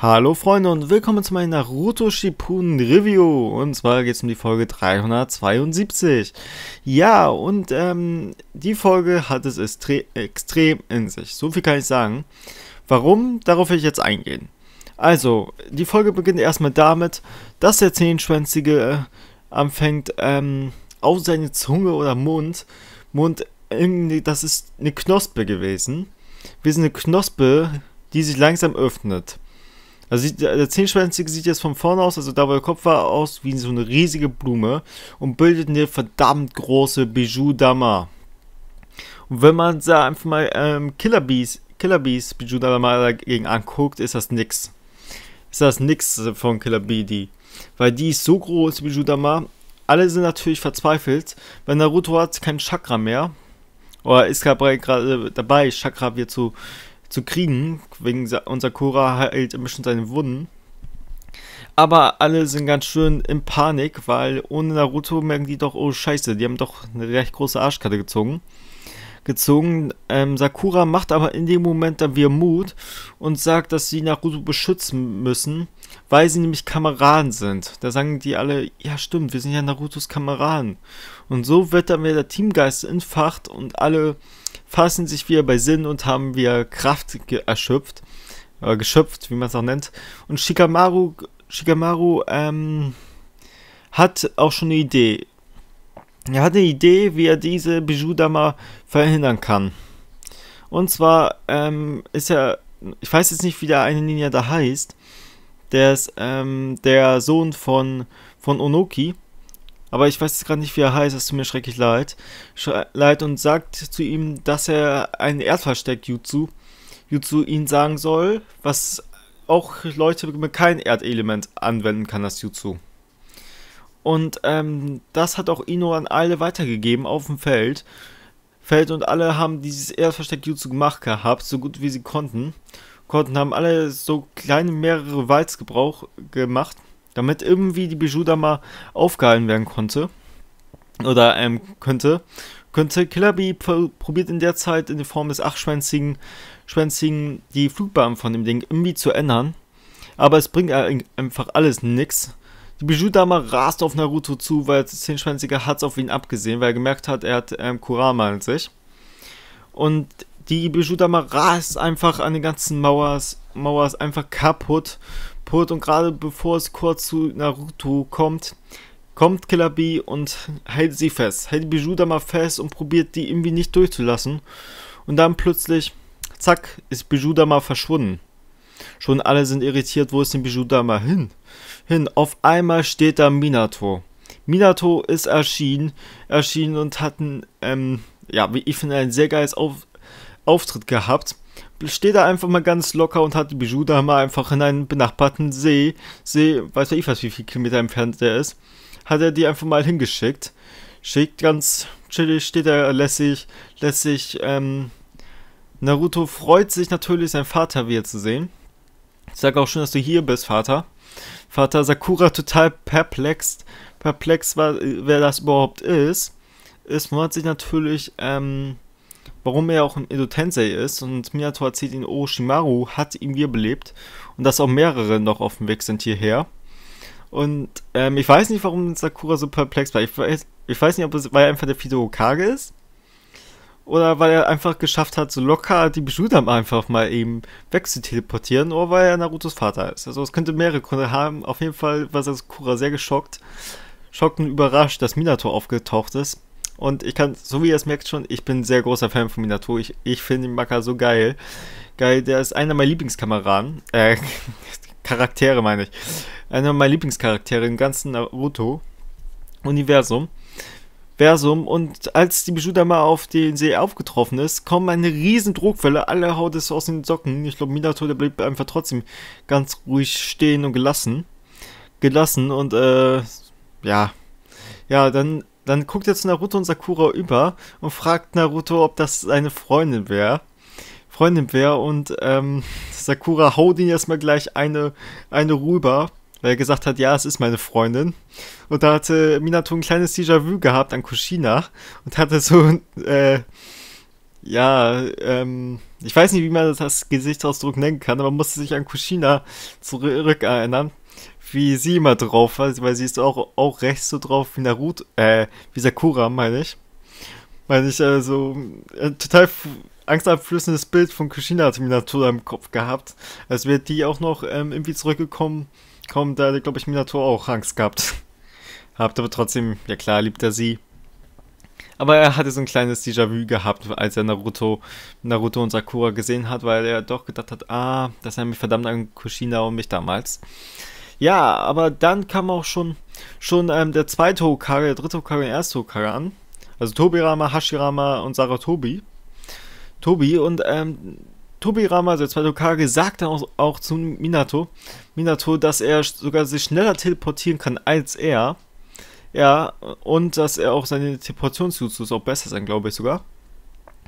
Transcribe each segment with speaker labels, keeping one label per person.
Speaker 1: Hallo Freunde und willkommen zu meinem Naruto Shippuden Review und zwar geht es um die Folge 372. Ja und ähm, die Folge hat es extrem in sich, so viel kann ich sagen. Warum? Darauf will ich jetzt eingehen. Also, die Folge beginnt erstmal damit, dass der Zehnschwänzige äh, anfängt, ähm, auf seine Zunge oder Mund, Mund, irgendwie, das ist eine Knospe gewesen. Wir sind eine Knospe, die sich langsam öffnet. Also der Zehnschwänzige sieht jetzt von vorne aus, also da wo der Kopf war, aus wie so eine riesige Blume und bildet eine verdammt große Bijou Dama. Und wenn man da einfach mal ähm, Killer Bees, Killer Bees Bijou Dama dagegen anguckt, ist das nix. Ist das nix von Killer Bee, die. Weil die ist so groß, Bijou Dama. Alle sind natürlich verzweifelt, weil Naruto hat kein Chakra mehr. Oder ist gerade dabei, Chakra wird zu zu kriegen, wegen unser Cora heilt ein bisschen seine Wunden. Aber alle sind ganz schön in Panik, weil ohne Naruto merken die doch, oh scheiße, die haben doch eine recht große Arschkarte gezogen gezogen. Ähm, Sakura macht aber in dem Moment dann wieder Mut und sagt, dass sie Naruto beschützen müssen, weil sie nämlich Kameraden sind. Da sagen die alle, ja stimmt, wir sind ja Narutos Kameraden. Und so wird dann wieder der Teamgeist entfacht und alle fassen sich wieder bei Sinn und haben wieder Kraft erschöpft, äh, geschöpft, wie man es auch nennt. Und Shikamaru, Shikamaru ähm, hat auch schon eine Idee. Er hat eine Idee, wie er diese Bijou-Dama verhindern kann. Und zwar ähm, ist er, ich weiß jetzt nicht, wie der eine Ninja da heißt, der ist ähm, der Sohn von, von Onoki, aber ich weiß jetzt gerade nicht, wie er heißt, es tut mir schrecklich leid, leid und sagt zu ihm, dass er einen Erdversteck Jutsu, Jutsu ihn sagen soll, was auch Leute mit keinem Erdelement anwenden kann, das Jutsu. Und ähm, das hat auch Ino an alle weitergegeben auf dem Feld. Feld und alle haben dieses Erstversteck Jutsu gemacht gehabt, so gut wie sie konnten. Konnten haben alle so kleine mehrere Walz Gebrauch gemacht, damit irgendwie die Bijuda mal aufgehalten werden konnte. Oder ähm, könnte. Könnte Killer pr probiert in der Zeit in der Form des achtschwänzigen Schwänzigen die Flugbahn von dem Ding irgendwie zu ändern. Aber es bringt einfach alles nichts. Die Bijutama rast auf Naruto zu, weil das der hat es auf ihn abgesehen, weil er gemerkt hat, er hat ähm, Kurama in sich. Und die Bijutama rast einfach an den ganzen Mauers, Mauers einfach kaputt. Put. Und gerade bevor es kurz zu Naruto kommt, kommt Killer B und hält sie fest. Hält die Bijutama fest und probiert die irgendwie nicht durchzulassen. Und dann plötzlich, zack, ist Bijutama verschwunden. Schon alle sind irritiert, wo ist denn Bijou Bijudama hin? Hin, auf einmal steht da Minato. Minato ist erschienen, erschienen und hat einen, ähm, ja, wie ich finde, ein sehr geiles auf Auftritt gehabt. Steht da einfach mal ganz locker und hat Bijou da mal einfach in einen benachbarten See, See, weiß ich was, wie viele Kilometer entfernt der ist, hat er die einfach mal hingeschickt. Schickt ganz chillig, steht da lässig, lässig, ähm, Naruto freut sich natürlich, seinen Vater wieder zu sehen. Ich sage auch schön, dass du hier bist, Vater. Vater Sakura total perplex, perplex war, wer das überhaupt ist. Es wundert sich natürlich, ähm, warum er auch ein Edo Tensei ist. Und Minato erzählt ihn, Orochimaru oh, hat ihn wiederbelebt. Und dass auch mehrere noch auf dem Weg sind hierher. Und ähm, ich weiß nicht, warum Sakura so perplex war. Ich weiß, ich weiß nicht, ob es weil er einfach der Fido Hokage ist oder weil er einfach geschafft hat, so locker die Bishudam einfach mal eben wegzuteleportieren, oder weil er Narutos Vater ist. Also es könnte mehrere Gründe haben. Auf jeden Fall war das Kura sehr geschockt, schockt und überrascht, dass Minato aufgetaucht ist. Und ich kann, so wie ihr es merkt schon, ich bin ein sehr großer Fan von Minato. Ich, ich finde den Maka so geil. Geil, der ist einer meiner Lieblingskameraden. Äh, Charaktere meine ich. Einer meiner Lieblingscharaktere im ganzen Naruto-Universum. Versum und als die Bijou da mal auf den See aufgetroffen ist, kommt eine riesen Druckwelle, alle haut es aus den Socken. Ich glaube, Minato, der blieb einfach trotzdem ganz ruhig stehen und gelassen. Gelassen und, äh, ja. Ja, dann, dann guckt jetzt Naruto und Sakura über und fragt Naruto, ob das seine Freundin wäre. Freundin wäre und ähm, Sakura haut ihn erstmal gleich eine, eine rüber weil er gesagt hat, ja, es ist meine Freundin. Und da hatte Minato ein kleines Déjà-vu gehabt an Kushina und hatte so, äh, ja, ähm, ich weiß nicht, wie man das Gesichtsausdruck nennen kann, aber musste sich an Kushina zurückerinnern, wie sie immer drauf war, weil sie ist auch, auch recht so drauf wie Naruto, äh, wie Sakura, meine ich. Meine ich, also, äh, total angstabflüssendes Bild von Kushina hat Minato da im Kopf gehabt, als wäre die auch noch ähm, irgendwie zurückgekommen kaum, da hat, glaube ich, Minato auch Angst gehabt. Habt aber trotzdem, ja klar, liebt er sie. Aber er hatte so ein kleines Déjà-vu gehabt, als er Naruto, Naruto und Sakura gesehen hat, weil er doch gedacht hat, ah, das erinnert mich verdammt an Kushina und mich damals. Ja, aber dann kam auch schon, schon ähm, der zweite Hokage, der dritte Hokage und der erste Hokage an. Also Tobirama, Hashirama und Saratobi. Tobi und ähm, Tobi Rama, also der zweite Hokage, sagt dann auch, auch, zu Minato, Minato, dass er sogar sich schneller teleportieren kann als er. Ja, und dass er auch seine Teleportationszutsus auch besser sein, glaube ich sogar.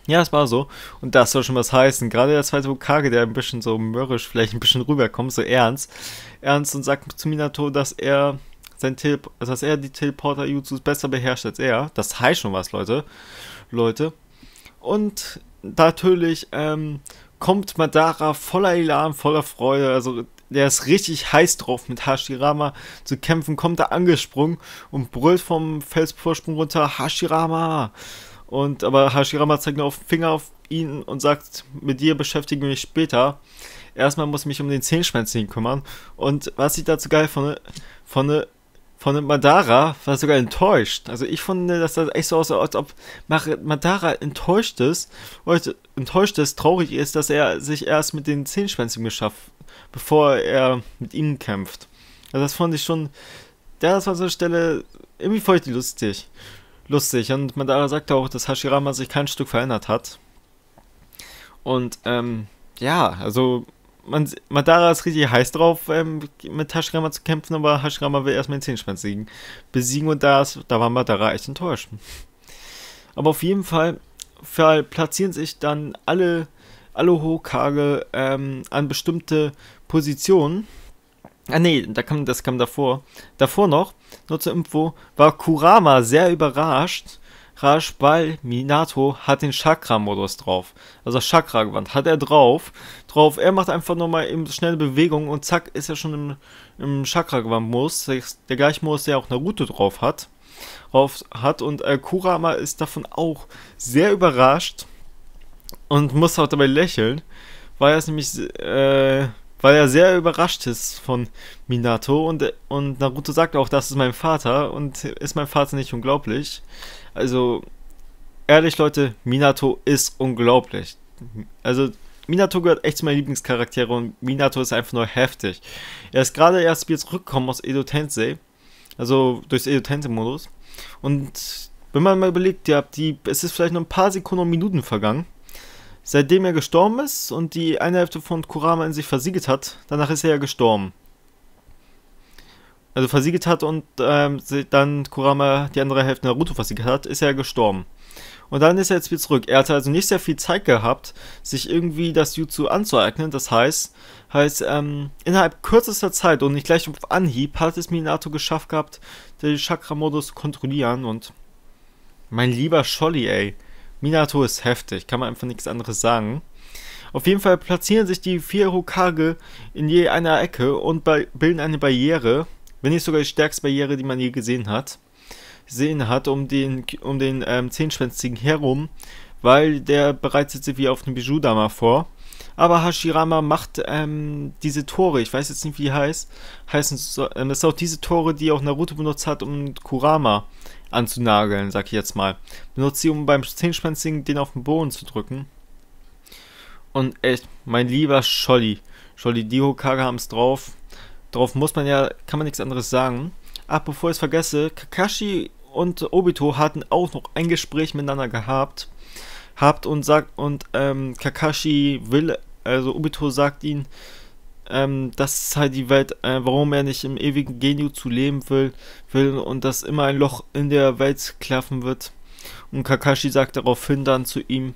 Speaker 1: Ja, es war so. Und das soll schon was heißen. Gerade der zweite Okage, der ein bisschen so mürrisch vielleicht ein bisschen rüberkommt, so ernst. Ernst und sagt zu Minato, dass er sein Tele also dass er die Teleporter-Jutsus besser beherrscht als er. Das heißt schon was, Leute. Leute. Und natürlich ähm, kommt Madara voller Elan, voller Freude. Also der ist richtig heiß drauf, mit Hashirama zu kämpfen, kommt da angesprungen und brüllt vom Felsvorsprung runter, Hashirama! Und aber Hashirama zeigt nur auf den Finger auf ihn und sagt, mit dir beschäftigen wir mich später. Erstmal muss ich mich um den Zehenschmerz kümmern. Und was ich dazu geil fand, fand von Madara war sogar enttäuscht. Also ich fand, dass das echt so aussah, als ob Madara enttäuscht ist, und enttäuscht ist, traurig ist, dass er sich erst mit den Zehenschwänzen geschafft, bevor er mit ihnen kämpft. Also das fand ich schon, das war so eine Stelle, irgendwie fand ich lustig. Lustig. Und Madara sagte auch, dass Hashirama sich kein Stück verändert hat. Und, ähm, ja, also man, Madara ist richtig heiß drauf, ähm, mit Hashirama zu kämpfen, aber Hashirama will erstmal den Zehenschmerz besiegen, besiegen und das, da war Madara echt enttäuscht. Aber auf jeden Fall, Fall platzieren sich dann alle, alle Hokage ähm, an bestimmte Positionen. Ah nee, da kam, das kam davor. Davor noch, nur zur Info, war Kurama sehr überrascht, rasch, weil Minato hat den Chakra-Modus drauf. Also Chakra-Gewand hat er drauf drauf. Er macht einfach nochmal eben schnelle Bewegungen und zack, ist er schon im, im Chakra-Gewand-Modus. Der gleiche Modus, der auch Naruto drauf hat. Drauf hat. Und äh, Kurama ist davon auch sehr überrascht und muss auch dabei lächeln, weil er es nämlich, äh, weil er sehr überrascht ist von Minato und, und Naruto sagt auch, das ist mein Vater und ist mein Vater nicht unglaublich. Also, ehrlich Leute, Minato ist unglaublich. Also, Minato gehört echt zu meinen Lieblingscharaktere und Minato ist einfach nur heftig. Er ist gerade erst wieder zurückgekommen aus Edo Tensei, also durchs Edo Tensei-Modus. Und wenn man mal überlegt, ja, die, es ist vielleicht nur ein paar Sekunden und Minuten vergangen, seitdem er gestorben ist und die eine Hälfte von Kurama in sich versiegelt hat, danach ist er ja gestorben. Also versiegelt hat und ähm, dann Kurama die andere Hälfte Naruto versiegelt hat, ist er ja gestorben. Und dann ist er jetzt wieder zurück. Er hatte also nicht sehr viel Zeit gehabt, sich irgendwie das Jutsu anzueignen. Das heißt, heißt ähm, innerhalb kürzester Zeit und nicht gleich auf Anhieb hat es Minato geschafft gehabt, den Chakra-Modus zu kontrollieren. Und mein lieber Scholli, ey. Minato ist heftig, kann man einfach nichts anderes sagen. Auf jeden Fall platzieren sich die vier Hokage in je einer Ecke und bilden eine Barriere, wenn nicht sogar die stärkste Barriere, die man je gesehen hat gesehen hat um den, um den ähm, Zehnschwänzigen herum, weil der bereitet sich wie auf den Bijudama vor. Aber Hashirama macht ähm, diese Tore, ich weiß jetzt nicht, wie die heißt, heißen, ähm, das sind auch diese Tore, die auch Naruto benutzt hat, um Kurama anzunageln, sag ich jetzt mal. Benutzt sie, um beim Zehnschwänzigen den auf den Boden zu drücken. Und echt, mein lieber Scholli, Scholli, die Hokage haben es drauf. Drauf muss man ja, kann man nichts anderes sagen. Ach, bevor ich es vergesse, Kakashi und Obito hatten auch noch ein Gespräch miteinander gehabt. Habt und sagt, und ähm, Kakashi will, also Obito sagt ihn, ähm, dass halt die Welt, äh, warum er nicht im ewigen Genio zu leben will, will und dass immer ein Loch in der Welt klaffen wird. Und Kakashi sagt daraufhin dann zu ihm,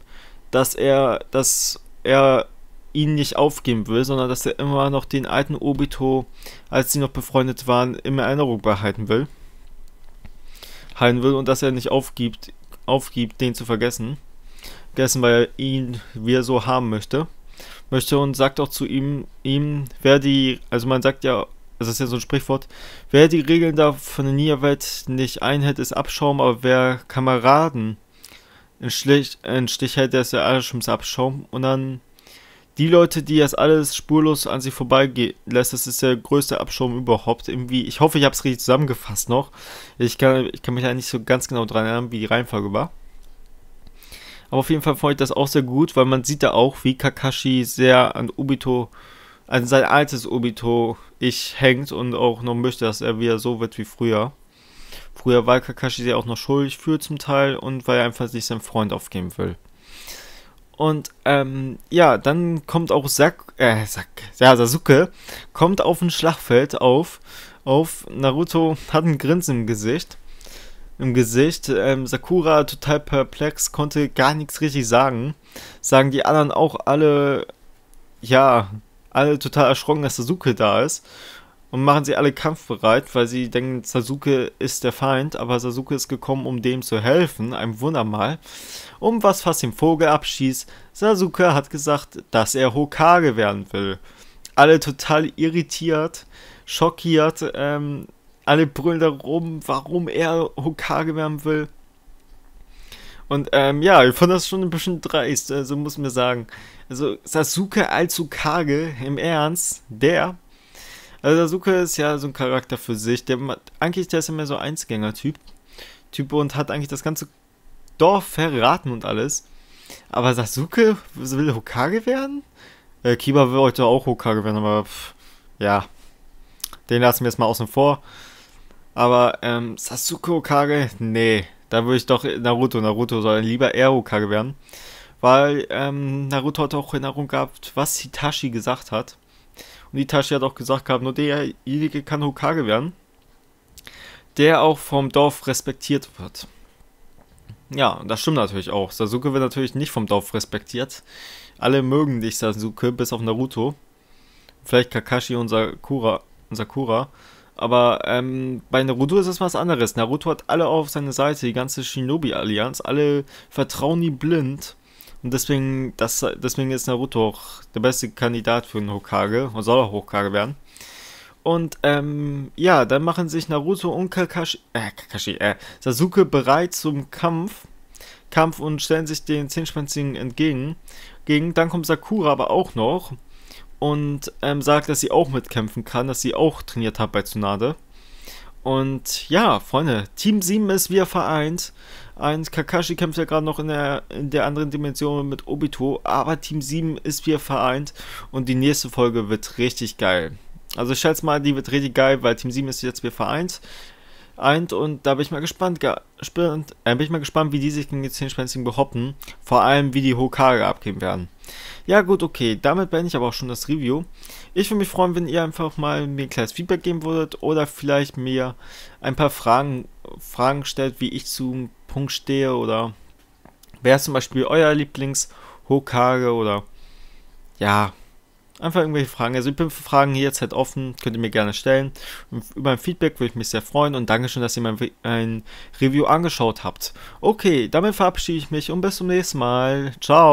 Speaker 1: dass er, dass er ihn nicht aufgeben will, sondern dass er immer noch den alten Obito, als sie noch befreundet waren, in Erinnerung behalten will heilen will und dass er nicht aufgibt, aufgibt den zu vergessen. Vergessen, weil er ihn wieder so haben möchte. Möchte und sagt auch zu ihm, ihm, wer die, also man sagt ja, das ist ja so ein Sprichwort, wer die Regeln da von der Nierwelt nicht einhält, ist Abschaum, aber wer Kameraden in Stich, in Stich hält, der ist ja alles schon Abschaum. Und dann die Leute, die das alles spurlos an sich vorbeigehen lässt, das ist der größte Abschirm überhaupt. Irgendwie, ich hoffe, ich habe es richtig zusammengefasst noch. Ich kann, ich kann mich da nicht so ganz genau dran erinnern, wie die Reihenfolge war. Aber auf jeden Fall freut das auch sehr gut, weil man sieht da auch, wie Kakashi sehr an Obito, an sein altes Obito-Ich hängt und auch noch möchte, dass er wieder so wird wie früher. Früher war Kakashi sehr auch noch schuldig für zum Teil und weil er einfach sich seinem Freund aufgeben will. Und ähm, ja, dann kommt auch Sak äh, Sak ja, Sasuke kommt auf ein Schlachtfeld auf. Auf Naruto hat ein Grinsen im Gesicht. Im Gesicht. Ähm, Sakura total perplex, konnte gar nichts richtig sagen. Sagen die anderen auch alle, ja, alle total erschrocken, dass Sasuke da ist und machen sie alle kampfbereit, weil sie denken, Sasuke ist der Feind, aber Sasuke ist gekommen, um dem zu helfen, ein Wundermal. Um was fast den Vogel abschießt, Sasuke hat gesagt, dass er Hokage werden will. Alle total irritiert, schockiert, ähm, alle brüllen darum, warum er Hokage werden will. Und ähm, ja, ich fand das schon ein bisschen dreist, so also muss man sagen. Also Sasuke als Hokage, im Ernst, der also Sasuke ist ja so ein Charakter für sich. Der, eigentlich der ist ja mehr so Einzelgänger-Typ. Typ und hat eigentlich das ganze Dorf verraten und alles. Aber Sasuke will Hokage werden? Äh, Kiba will heute auch Hokage werden, aber pff, ja. Den lassen wir jetzt mal außen vor. Aber ähm, Sasuke Hokage? Nee. Da würde ich doch Naruto, Naruto soll lieber eher Hokage werden. Weil ähm, Naruto hat auch Erinnerung gehabt, was Hitachi gesagt hat. Und Itachi hat auch gesagt gehabt, nur derjenige kann Hokage werden, der auch vom Dorf respektiert wird. Ja, das stimmt natürlich auch. Sasuke wird natürlich nicht vom Dorf respektiert. Alle mögen dich, Sasuke, bis auf Naruto. Vielleicht Kakashi und Sakura. Und Sakura. Aber ähm, bei Naruto ist es was anderes. Naruto hat alle auf seine Seite, die ganze Shinobi-Allianz. Alle vertrauen ihm blind. Und deswegen, das, deswegen ist Naruto auch der beste Kandidat für einen Hokage und soll auch Hokage werden. Und ähm, ja, dann machen sich Naruto und Kakashi, äh, Kakashi, äh, Sasuke bereit zum Kampf. Kampf und stellen sich den Zehnschwanzigen entgegen. Gegen. Dann kommt Sakura aber auch noch und ähm, sagt, dass sie auch mitkämpfen kann, dass sie auch trainiert hat bei Tsunade. Und ja, Freunde, Team 7 ist wieder vereint. Ein Kakashi kämpft ja gerade noch in der, in der anderen Dimension mit Obito, aber Team 7 ist wieder vereint und die nächste Folge wird richtig geil. Also ich schätze mal, die wird richtig geil, weil Team 7 ist jetzt wieder vereint eint und da bin ich mal gespannt, ge äh, bin ich mal gespannt, wie die sich gegen die Zehenspänzigen behoppen, vor allem wie die Hokage abgeben werden. Ja gut, okay, damit beende ich aber auch schon das Review. Ich würde mich freuen, wenn ihr einfach mal mir ein kleines Feedback geben würdet oder vielleicht mir ein paar Fragen, Fragen stellt, wie ich zum Punkt stehe oder wer ist zum Beispiel euer Lieblings-Hokage oder ja, einfach irgendwelche Fragen. Also ich bin für Fragen hier jetzt halt offen, könnt ihr mir gerne stellen. Und über ein Feedback würde ich mich sehr freuen und danke schön, dass ihr mein Re Review angeschaut habt. Okay, damit verabschiede ich mich und bis zum nächsten Mal. Ciao.